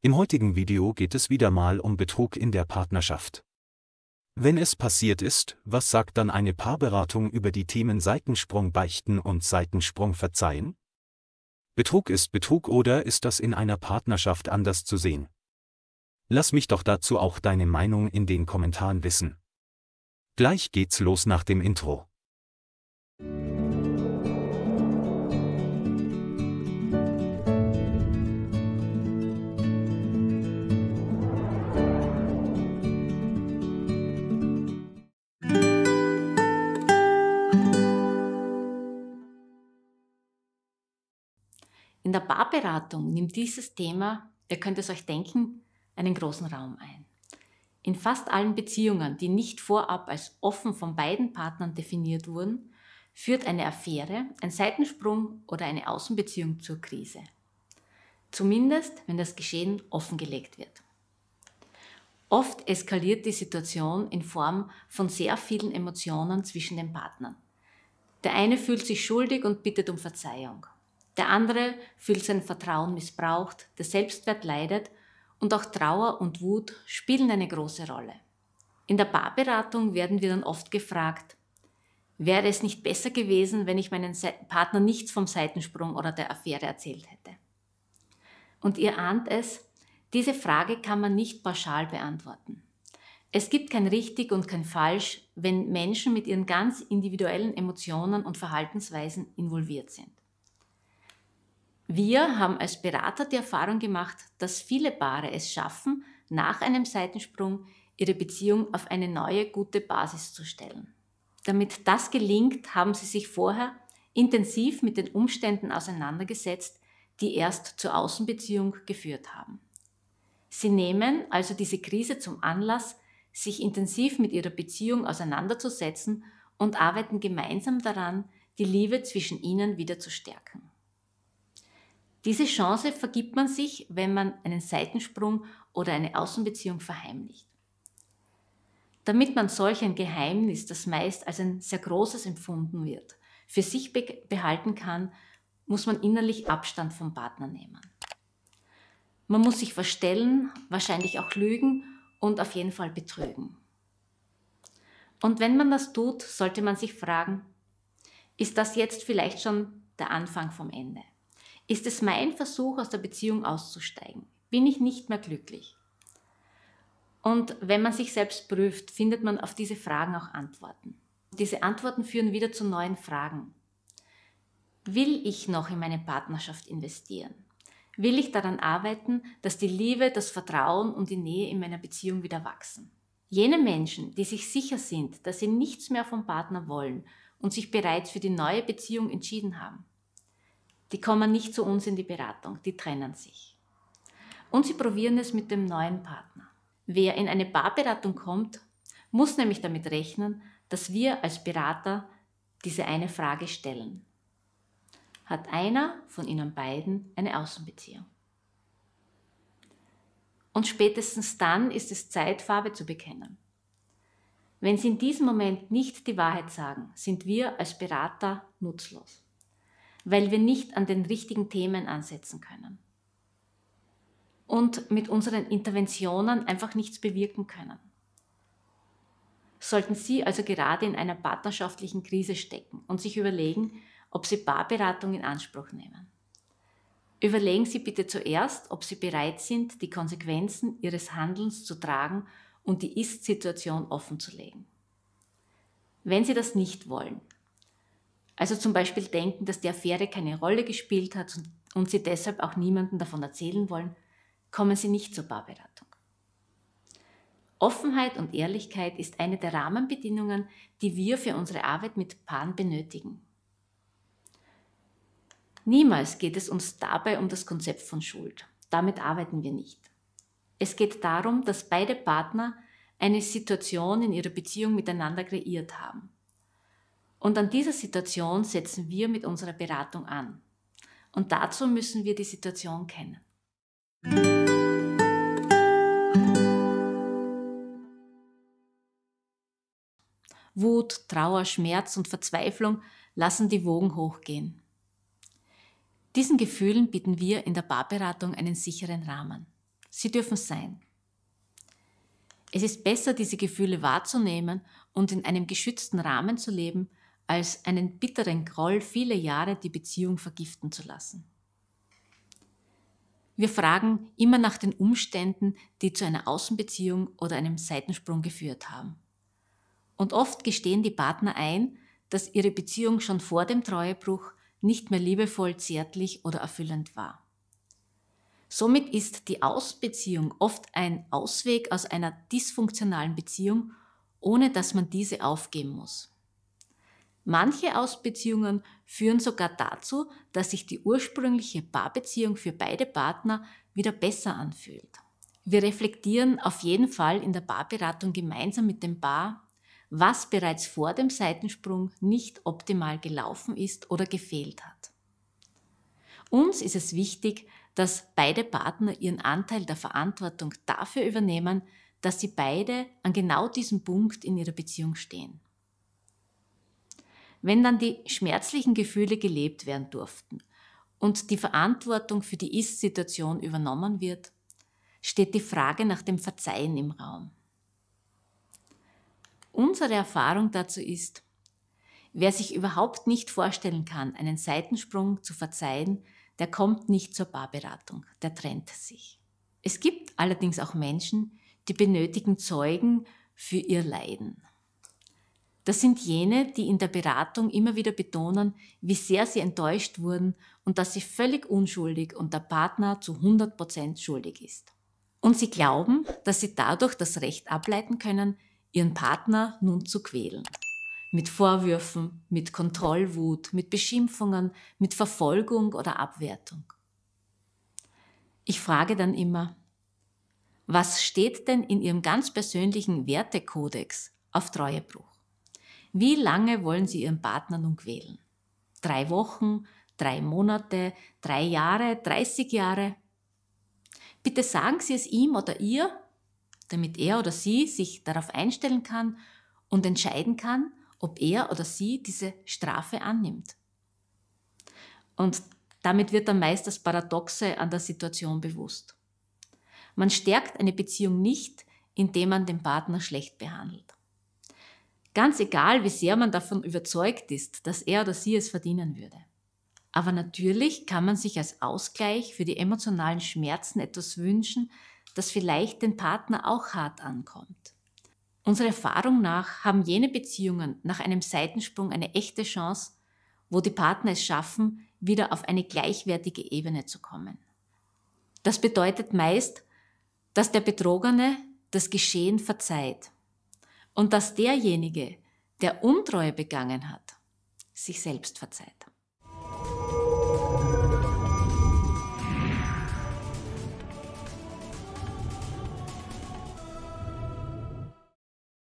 Im heutigen Video geht es wieder mal um Betrug in der Partnerschaft. Wenn es passiert ist, was sagt dann eine Paarberatung über die Themen Seitensprung beichten und Seitensprung verzeihen? Betrug ist Betrug oder ist das in einer Partnerschaft anders zu sehen? Lass mich doch dazu auch deine Meinung in den Kommentaren wissen. Gleich geht's los nach dem Intro. In der Barberatung nimmt dieses Thema, ihr könnt es euch denken, einen großen Raum ein. In fast allen Beziehungen, die nicht vorab als offen von beiden Partnern definiert wurden, führt eine Affäre, ein Seitensprung oder eine Außenbeziehung zur Krise. Zumindest, wenn das Geschehen offengelegt wird. Oft eskaliert die Situation in Form von sehr vielen Emotionen zwischen den Partnern. Der eine fühlt sich schuldig und bittet um Verzeihung. Der andere fühlt sein Vertrauen missbraucht, der Selbstwert leidet und auch Trauer und Wut spielen eine große Rolle. In der Barberatung werden wir dann oft gefragt, wäre es nicht besser gewesen, wenn ich meinem Partner nichts vom Seitensprung oder der Affäre erzählt hätte? Und ihr ahnt es, diese Frage kann man nicht pauschal beantworten. Es gibt kein richtig und kein falsch, wenn Menschen mit ihren ganz individuellen Emotionen und Verhaltensweisen involviert sind. Wir haben als Berater die Erfahrung gemacht, dass viele Paare es schaffen, nach einem Seitensprung ihre Beziehung auf eine neue, gute Basis zu stellen. Damit das gelingt, haben sie sich vorher intensiv mit den Umständen auseinandergesetzt, die erst zur Außenbeziehung geführt haben. Sie nehmen also diese Krise zum Anlass, sich intensiv mit ihrer Beziehung auseinanderzusetzen und arbeiten gemeinsam daran, die Liebe zwischen ihnen wieder zu stärken. Diese Chance vergibt man sich, wenn man einen Seitensprung oder eine Außenbeziehung verheimlicht. Damit man solch ein Geheimnis, das meist als ein sehr großes empfunden wird, für sich be behalten kann, muss man innerlich Abstand vom Partner nehmen. Man muss sich verstellen, wahrscheinlich auch lügen und auf jeden Fall betrügen. Und wenn man das tut, sollte man sich fragen, ist das jetzt vielleicht schon der Anfang vom Ende? Ist es mein Versuch, aus der Beziehung auszusteigen? Bin ich nicht mehr glücklich? Und wenn man sich selbst prüft, findet man auf diese Fragen auch Antworten. Diese Antworten führen wieder zu neuen Fragen. Will ich noch in meine Partnerschaft investieren? Will ich daran arbeiten, dass die Liebe, das Vertrauen und die Nähe in meiner Beziehung wieder wachsen? Jene Menschen, die sich sicher sind, dass sie nichts mehr vom Partner wollen und sich bereits für die neue Beziehung entschieden haben, die kommen nicht zu uns in die Beratung, die trennen sich. Und sie probieren es mit dem neuen Partner. Wer in eine Paarberatung kommt, muss nämlich damit rechnen, dass wir als Berater diese eine Frage stellen. Hat einer von Ihnen beiden eine Außenbeziehung? Und spätestens dann ist es Zeit, Farbe zu bekennen. Wenn Sie in diesem Moment nicht die Wahrheit sagen, sind wir als Berater nutzlos weil wir nicht an den richtigen Themen ansetzen können und mit unseren Interventionen einfach nichts bewirken können. Sollten Sie also gerade in einer partnerschaftlichen Krise stecken und sich überlegen, ob Sie Barberatung in Anspruch nehmen. Überlegen Sie bitte zuerst, ob Sie bereit sind, die Konsequenzen Ihres Handelns zu tragen und die Ist-Situation offenzulegen. Wenn Sie das nicht wollen, also zum Beispiel denken, dass die Affäre keine Rolle gespielt hat und sie deshalb auch niemandem davon erzählen wollen, kommen sie nicht zur Paarberatung. Offenheit und Ehrlichkeit ist eine der Rahmenbedingungen, die wir für unsere Arbeit mit Paaren benötigen. Niemals geht es uns dabei um das Konzept von Schuld. Damit arbeiten wir nicht. Es geht darum, dass beide Partner eine Situation in ihrer Beziehung miteinander kreiert haben. Und an dieser Situation setzen wir mit unserer Beratung an. Und dazu müssen wir die Situation kennen. Wut, Trauer, Schmerz und Verzweiflung lassen die Wogen hochgehen. Diesen Gefühlen bieten wir in der Barberatung einen sicheren Rahmen. Sie dürfen sein. Es ist besser, diese Gefühle wahrzunehmen und in einem geschützten Rahmen zu leben, als einen bitteren Groll viele Jahre die Beziehung vergiften zu lassen. Wir fragen immer nach den Umständen, die zu einer Außenbeziehung oder einem Seitensprung geführt haben. Und oft gestehen die Partner ein, dass ihre Beziehung schon vor dem Treuebruch nicht mehr liebevoll, zärtlich oder erfüllend war. Somit ist die Außenbeziehung oft ein Ausweg aus einer dysfunktionalen Beziehung, ohne dass man diese aufgeben muss. Manche Ausbeziehungen führen sogar dazu, dass sich die ursprüngliche Paarbeziehung für beide Partner wieder besser anfühlt. Wir reflektieren auf jeden Fall in der Paarberatung gemeinsam mit dem Paar, was bereits vor dem Seitensprung nicht optimal gelaufen ist oder gefehlt hat. Uns ist es wichtig, dass beide Partner ihren Anteil der Verantwortung dafür übernehmen, dass sie beide an genau diesem Punkt in ihrer Beziehung stehen wenn dann die schmerzlichen Gefühle gelebt werden durften und die Verantwortung für die Ist-Situation übernommen wird, steht die Frage nach dem Verzeihen im Raum. Unsere Erfahrung dazu ist, wer sich überhaupt nicht vorstellen kann, einen Seitensprung zu verzeihen, der kommt nicht zur Barberatung, der trennt sich. Es gibt allerdings auch Menschen, die benötigen Zeugen für ihr Leiden. Das sind jene, die in der Beratung immer wieder betonen, wie sehr sie enttäuscht wurden und dass sie völlig unschuldig und der Partner zu 100% Prozent schuldig ist. Und sie glauben, dass sie dadurch das Recht ableiten können, ihren Partner nun zu quälen. Mit Vorwürfen, mit Kontrollwut, mit Beschimpfungen, mit Verfolgung oder Abwertung. Ich frage dann immer, was steht denn in Ihrem ganz persönlichen Wertekodex auf Treuebruch? Wie lange wollen Sie Ihren Partner nun quälen? Drei Wochen, drei Monate, drei Jahre, 30 Jahre? Bitte sagen Sie es ihm oder ihr, damit er oder sie sich darauf einstellen kann und entscheiden kann, ob er oder sie diese Strafe annimmt. Und damit wird dann meist das Paradoxe an der Situation bewusst. Man stärkt eine Beziehung nicht, indem man den Partner schlecht behandelt. Ganz egal, wie sehr man davon überzeugt ist, dass er oder sie es verdienen würde. Aber natürlich kann man sich als Ausgleich für die emotionalen Schmerzen etwas wünschen, das vielleicht den Partner auch hart ankommt. Unserer Erfahrung nach haben jene Beziehungen nach einem Seitensprung eine echte Chance, wo die Partner es schaffen, wieder auf eine gleichwertige Ebene zu kommen. Das bedeutet meist, dass der Betrogene das Geschehen verzeiht und dass derjenige, der Untreue begangen hat, sich selbst verzeiht.